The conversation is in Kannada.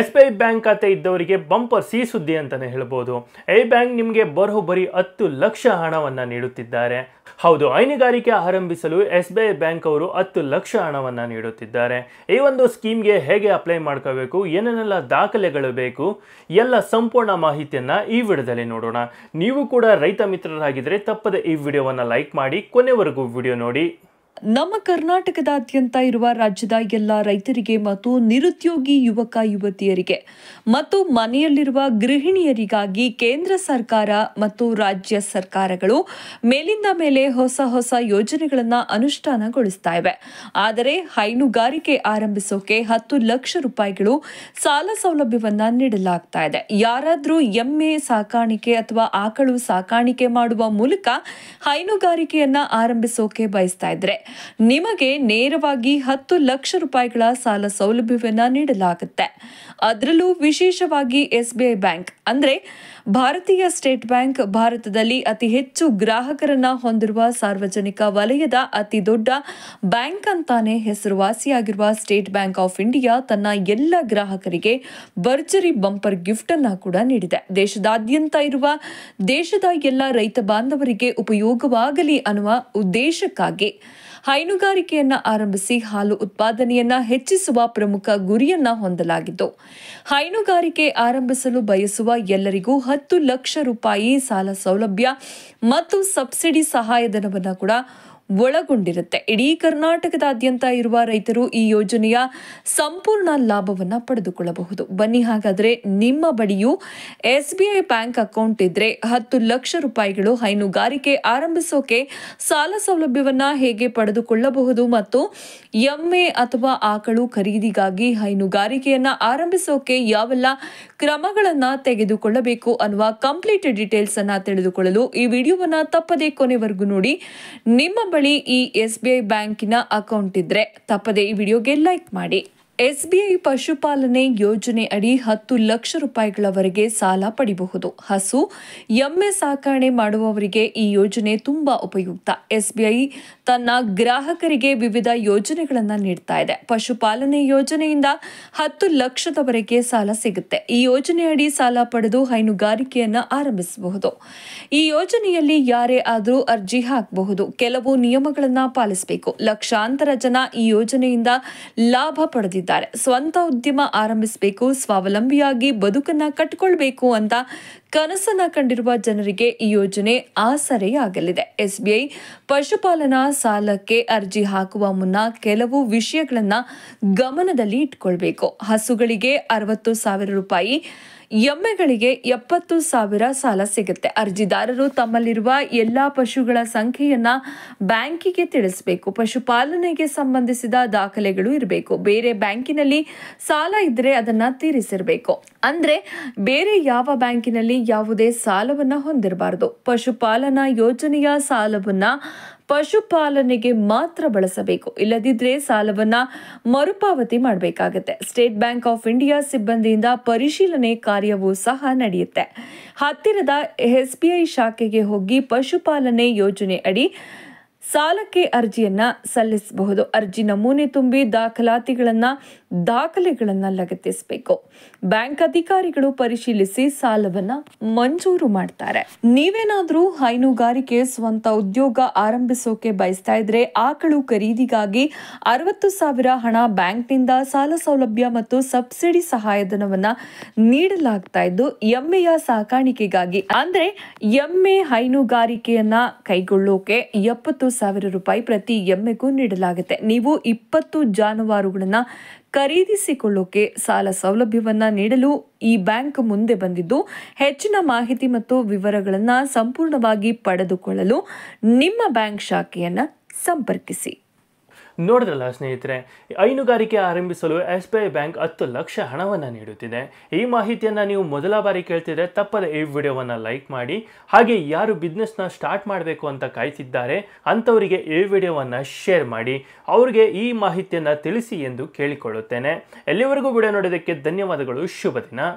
ಎಸ್ ಬಿ ಐ ಬ್ಯಾಂಕ್ ಖಾತೆ ಇದ್ದವರಿಗೆ ಬಂಪರ್ ಸಿ ಸುದ್ದಿ ಅಂತಲೇ ಹೇಳ್ಬೋದು ಐ ಬ್ಯಾಂಕ್ ನಿಮಗೆ ಬರೋಬ್ಬರಿ ಹತ್ತು ಲಕ್ಷ ಹಣವನ್ನು ನೀಡುತ್ತಿದ್ದಾರೆ ಹೌದು ಹೈನುಗಾರಿಕೆ ಆರಂಭಿಸಲು ಎಸ್ ಬಿ ಐ ಬ್ಯಾಂಕ್ ಅವರು ಹತ್ತು ಲಕ್ಷ ಹಣವನ್ನು ನೀಡುತ್ತಿದ್ದಾರೆ ಈ ಒಂದು ಸ್ಕೀಮ್ಗೆ ಹೇಗೆ ಅಪ್ಲೈ ಮಾಡ್ಕೋಬೇಕು ಏನೇನೆಲ್ಲ ದಾಖಲೆಗಳು ಬೇಕು ಎಲ್ಲ ಸಂಪೂರ್ಣ ಮಾಹಿತಿಯನ್ನು ಈ ವಿಡಿಯೋದಲ್ಲಿ ನೋಡೋಣ ನೀವು ಕೂಡ ರೈತ ಮಿತ್ರರಾಗಿದ್ದರೆ ತಪ್ಪದೆ ಈ ವಿಡಿಯೋವನ್ನು ಲೈಕ್ ಮಾಡಿ ಕೊನೆವರೆಗೂ ವಿಡಿಯೋ ನೋಡಿ ನಮ್ಮ ಕರ್ನಾಟಕದಾದ್ಯಂತ ಇರುವ ರಾಜ್ಯದ ಎಲ್ಲ ರೈತರಿಗೆ ಮತ್ತು ನಿರುದ್ಯೋಗಿ ಯುವಕ ಯುವತಿಯರಿಗೆ ಮತ್ತು ಮನೆಯಲ್ಲಿರುವ ಗೃಹಿಣಿಯರಿಗಾಗಿ ಕೇಂದ್ರ ಸರ್ಕಾರ ಮತ್ತು ರಾಜ್ಯ ಸರ್ಕಾರಗಳು ಮೇಲಿಂದ ಮೇಲೆ ಹೊಸ ಹೊಸ ಯೋಜನೆಗಳನ್ನು ಅನುಷ್ಠಾನಗೊಳಿಸ್ತಾ ಇವೆ ಆದರೆ ಹೈನುಗಾರಿಕೆ ಆರಂಭಿಸೋಕೆ ಹತ್ತು ಲಕ್ಷ ರೂಪಾಯಿಗಳು ಸಾಲ ಸೌಲಭ್ಯವನ್ನು ನೀಡಲಾಗ್ತಾ ಇದೆ ಯಾರಾದರೂ ಎಮ್ಮೆ ಸಾಕಾಣಿಕೆ ಅಥವಾ ಆಕಳು ಸಾಕಾಣಿಕೆ ಮಾಡುವ ಮೂಲಕ ಹೈನುಗಾರಿಕೆಯನ್ನು ಆರಂಭಿಸೋಕೆ ಬಯಸ್ತಾ ಇದ್ರೆ ನಿಮಗೆ ನೇರವಾಗಿ ಹತ್ತು ಲಕ್ಷ ರೂಪಾಯಿಗಳ ಸಾಲ ಸೌಲಭ್ಯವನ್ನು ನೀಡಲಾಗುತ್ತೆ ಅದರಲ್ಲೂ ವಿಶೇಷವಾಗಿ ಐ ಬ್ಯಾಂಕ್ ಅಂದರೆ ಭಾರತೀಯ ಸ್ಟೇಟ್ ಬ್ಯಾಂಕ್ ಭಾರತದಲ್ಲಿ ಅತಿ ಹೆಚ್ಚು ಗ್ರಾಹಕರನ್ನ ಹೊಂದಿರುವ ಸಾರ್ವಜನಿಕ ವಲಯದ ಅತಿ ದೊಡ್ಡ ಬ್ಯಾಂಕ್ ಅಂತಾನೆ ಹೆಸರುವಾಸಿಯಾಗಿರುವ ಸ್ಟೇಟ್ ಬ್ಯಾಂಕ್ ಆಫ್ ಇಂಡಿಯಾ ತನ್ನ ಎಲ್ಲ ಗ್ರಾಹಕರಿಗೆ ಭರ್ಜರಿ ಬಂಪರ್ ಗಿಫ್ಟ್ ಅನ್ನ ಕೂಡ ನೀಡಿದೆ ದೇಶದಾದ್ಯಂತ ಇರುವ ದೇಶದ ಎಲ್ಲ ರೈತ ಬಾಂಧವರಿಗೆ ಉಪಯೋಗವಾಗಲಿ ಅನ್ನುವ ಉದ್ದೇಶಕ್ಕಾಗಿ ಹೈನುಗಾರಿಕೆಯನ್ನ ಆರಂಭಿಸಿ ಹಾಲು ಉತ್ಪಾದನೆಯನ್ನ ಹೆಚ್ಚಿಸುವ ಪ್ರಮುಖ ಗುರಿಯನ್ನ ಹೊಂದಲಾಗಿತ್ತು ಹೈನುಗಾರಿಕೆ ಆರಂಭಿಸಲು ಬಯಸುವ ಎಲ್ಲರಿಗೂ ಹತ್ತು ಲಕ್ಷ ರೂಪಾಯಿ ಸಾಲ ಸೌಲಭ್ಯ ಮತ್ತು ಸಬ್ಸಿಡಿ ಸಹಾಯಧನವನ್ನು ಕೂಡ ಒಳಗೊಂಡಿರುತ್ತೆ ಇಡೀ ಕರ್ನಾಟಕದಾದ್ಯಂತ ಇರುವ ರೈತರು ಈ ಯೋಜನೆಯ ಸಂಪೂರ್ಣ ಲಾಭವನ್ನು ಪಡೆದುಕೊಳ್ಳಬಹುದು ಬನ್ನಿ ಹಾಗಾದರೆ ನಿಮ್ಮ ಬಳಿಯೂ S B I bank account ಇದ್ರೆ ಹತ್ತು ಲಕ್ಷ ರೂಪಾಯಿಗಳು ಹೈನುಗಾರಿಕೆ ಆರಂಭಿಸೋಕೆ ಸಾಲ ಸೌಲಭ್ಯವನ್ನು ಹೇಗೆ ಪಡೆದುಕೊಳ್ಳಬಹುದು ಮತ್ತು ಎಮ್ಮೆ ಅಥವಾ ಆಕಳು ಖರೀದಿಗಾಗಿ ಹೈನುಗಾರಿಕೆಯನ್ನು ಆರಂಭಿಸೋಕೆ ಯಾವೆಲ್ಲ ಕ್ರಮಗಳನ್ನು ತೆಗೆದುಕೊಳ್ಳಬೇಕು ಅನ್ನುವ ಕಂಪ್ಲೀಟ್ ಡೀಟೇಲ್ಸ್ ಅನ್ನ ತಿಳಿದುಕೊಳ್ಳಲು ಈ ವಿಡಿಯೋವನ್ನು ತಪ್ಪದೇ ಕೊನೆವರೆಗೂ ನೋಡಿ ನಿಮ್ಮ ಬಳಿ ಈ ಎಸ್ ಬಿ ಐ ಬ್ಯಾಂಕಿನ ಅಕೌಂಟ್ ಇದ್ರೆ ತಪ್ಪದೆ ಈ ವಿಡಿಯೋಗೆ ಲೈಕ್ ಮಾಡಿ ಎಸ್ಬಿಐ ಪಶುಪಾಲನೆ ಯೋಜನೆ ಅಡಿ ಹತ್ತು ಲಕ್ಷ ರೂಪಾಯಿಗಳವರೆಗೆ ಸಾಲ ಪಡಿಬಹುದು ಹಸು ಎಮ್ಮೆ ಸಾಕಣೆ ಮಾಡುವವರಿಗೆ ಈ ಯೋಜನೆ ತುಂಬಾ ಉಪಯುಕ್ತ ಎಸ್ಬಿಐ ತನ್ನ ಗ್ರಾಹಕರಿಗೆ ವಿವಿಧ ಯೋಜನೆಗಳನ್ನು ನೀಡ್ತಾ ಇದೆ ಪಶುಪಾಲನೆ ಯೋಜನೆಯಿಂದ ಹತ್ತು ಲಕ್ಷದವರೆಗೆ ಸಾಲ ಸಿಗುತ್ತೆ ಈ ಯೋಜನೆಯಡಿ ಸಾಲ ಪಡೆದು ಹೈನುಗಾರಿಕೆಯನ್ನು ಆರಂಭಿಸಬಹುದು ಈ ಯೋಜನೆಯಲ್ಲಿ ಯಾರೇ ಆದರೂ ಅರ್ಜಿ ಹಾಕಬಹುದು ಕೆಲವು ನಿಯಮಗಳನ್ನು ಪಾಲಿಸಬೇಕು ಲಕ್ಷಾಂತರ ಜನ ಈ ಯೋಜನೆಯಿಂದ ಲಾಭ ಪಡೆದಿದ್ದಾರೆ ಹೇಳಿದ್ದಾರೆ ಸ್ವಂತ ಉದ್ಯಮ ಆರಂಭಿಸಬೇಕು ಸ್ವಾವಲಂಬಿಯಾಗಿ ಬದುಕನ್ನ ಕಟ್ಕೊಳ್ಬೇಕು ಅಂತ ಕನಸನ್ನ ಕಂಡಿರುವ ಜನರಿಗೆ ಈ ಯೋಜನೆ ಆಸರೆಯಾಗಲಿದೆ ಎಸ್ಬಿಐ ಪಶುಪಾಲನಾ ಸಾಲಕ್ಕೆ ಅರ್ಜಿ ಹಾಕುವ ಮುನ್ನ ಕೆಲವು ವಿಷಯಗಳನ್ನು ಗಮನದಲ್ಲಿ ಇಟ್ಕೊಳ್ಬೇಕು ಹಸುಗಳಿಗೆ ಅರವತ್ತು ಸಾವಿರ ರೂಪಾಯಿ ಎಮ್ಮೆಗಳಿಗೆ ಎಪ್ಪತ್ತು ಸಾವಿರ ಸಾಲ ಸಿಗುತ್ತೆ ಅರ್ಜಿದಾರರು ತಮ್ಮಲ್ಲಿರುವ ಎಲ್ಲ ಪಶುಗಳ ಸಂಖ್ಯೆಯನ್ನ ಬ್ಯಾಂಕಿಗೆ ತಿಳಿಸಬೇಕು ಪಶುಪಾಲನೆಗೆ ಸಂಬಂಧಿಸಿದ ದಾಖಲೆಗಳು ಇರಬೇಕು ಬೇರೆ ಬ್ಯಾಂಕಿನಲ್ಲಿ ಸಾಲ ಇದ್ದರೆ ಅದನ್ನು ತೀರಿಸಿರಬೇಕು ಅಂದ್ರೆ ಬೇರೆ ಯಾವ ಬ್ಯಾಂಕಿನಲ್ಲಿ ಯಾವುದೇ ಸಾಲವನ್ನು ಹೊಂದಿರಬಾರದು ಪಶುಪಾಲನಾ ಯೋಜನೆಯ ಸಾಲವನ್ನು ಪಶುಪಾಲನೆಗೆ ಮಾತ್ರ ಬಳಸಬೇಕು ಇಲ್ಲದಿದ್ರೆ ಸಾಲವನ್ನು ಮರುಪಾವತಿ ಮಾಡಬೇಕಾಗುತ್ತೆ ಸ್ಟೇಟ್ ಬ್ಯಾಂಕ್ ಆಫ್ ಇಂಡಿಯಾ ಸಿಬ್ಬಂದಿಯಿಂದ ಪರಿಶೀಲನೆ ಕಾರ್ಯವೂ ಸಹ ನಡೆಯುತ್ತೆ ಹತ್ತಿರದ ಎಸ್ಬಿಐ ಶಾಖೆಗೆ ಹೋಗಿ ಪಶುಪಾಲನೆ ಯೋಜನೆ ಅಡಿ ಸಾಲಕ್ಕೆ ಅರ್ಜಿಯನ್ನ ಸಲ್ಲಿಸಬಹುದು ಅರ್ಜಿ ನಮೂನೆ ತುಂಬಿ ದಾಖಲಾತಿಗಳನ್ನ ದಾಖಲೆಗಳನ್ನ ಲಗತ್ತಿಸಬೇಕು ಬ್ಯಾಂಕ್ ಅಧಿಕಾರಿಗಳು ಪರಿಶೀಲಿಸಿ ಸಾಲವನ್ನ ಮಂಜೂರು ಮಾಡ್ತಾರೆ ನೀವೇನಾದರೂ ಹೈನುಗಾರಿಕೆ ಸ್ವಂತ ಉದ್ಯೋಗ ಆರಂಭಿಸೋಕೆ ಬಯಸ್ತಾ ಇದ್ರೆ ಆಕಳು ಖರೀದಿಗಾಗಿ ಅರವತ್ತು ಸಾವಿರ ಹಣ ಬ್ಯಾಂಕ್ನಿಂದ ಸಾಲ ಸೌಲಭ್ಯ ಮತ್ತು ಸಬ್ಸಿಡಿ ಸಹಾಯಧನವನ್ನ ನೀಡಲಾಗ್ತಾ ಇದ್ದು ಎಮ್ಮೆಯ ಸಾಕಾಣಿಕೆಗಾಗಿ ಅಂದ್ರೆ ಎಮ್ಮೆ ಹೈನುಗಾರಿಕೆಯನ್ನ ಕೈಗೊಳ್ಳೋಕೆ ಎಪ್ಪತ್ತು ಸಾವಿರ ರೂಪಾಯಿ ಪ್ರತಿ ಎಮ್ಮೆಗೂ ನೀಡಲಾಗುತ್ತೆ ನೀವು ಇಪ್ಪತ್ತು ಜಾನುವಾರುಗಳನ್ನು ಖರೀದಿಸಿಕೊಳ್ಳೋಕೆ ಸಾಲ ಸೌಲಭ್ಯವನ್ನು ನೀಡಲು ಈ ಬ್ಯಾಂಕ್ ಮುಂದೆ ಬಂದಿದ್ದು ಹೆಚ್ಚಿನ ಮಾಹಿತಿ ಮತ್ತು ವಿವರಗಳನ್ನು ಸಂಪೂರ್ಣವಾಗಿ ಪಡೆದುಕೊಳ್ಳಲು ನಿಮ್ಮ ಬ್ಯಾಂಕ್ ಶಾಖೆಯನ್ನು ಸಂಪರ್ಕಿಸಿ ನೋಡಿದ್ರಲ್ಲ ಸ್ನೇಹಿತರೆ ಹೈನುಗಾರಿಕೆ ಆರಂಭಿಸಲು ಎಸ್ ಬಿ ಐ ಬ್ಯಾಂಕ್ ಹತ್ತು ಲಕ್ಷ ಹಣವನ್ನು ನೀಡುತ್ತಿದೆ ಈ ಮಾಹಿತಿಯನ್ನು ನೀವು ಮೊದಲ ಬಾರಿ ಕೇಳ್ತಿದ್ರೆ ತಪ್ಪದೆ ಈ ವಿಡಿಯೋವನ್ನು ಲೈಕ್ ಮಾಡಿ ಹಾಗೆ ಯಾರು ಬಿಸ್ನೆಸ್ನ ಸ್ಟಾರ್ಟ್ ಮಾಡಬೇಕು ಅಂತ ಕಾಯ್ತಿದ್ದಾರೆ ಅಂಥವರಿಗೆ ಈ ವಿಡಿಯೋವನ್ನು ಶೇರ್ ಮಾಡಿ ಅವರಿಗೆ ಈ ಮಾಹಿತಿಯನ್ನು ತಿಳಿಸಿ ಎಂದು ಕೇಳಿಕೊಳ್ಳುತ್ತೇನೆ ಎಲ್ಲಿವರೆಗೂ ವಿಡಿಯೋ ನೋಡೋದಕ್ಕೆ ಧನ್ಯವಾದಗಳು ಶುಭ ದಿನ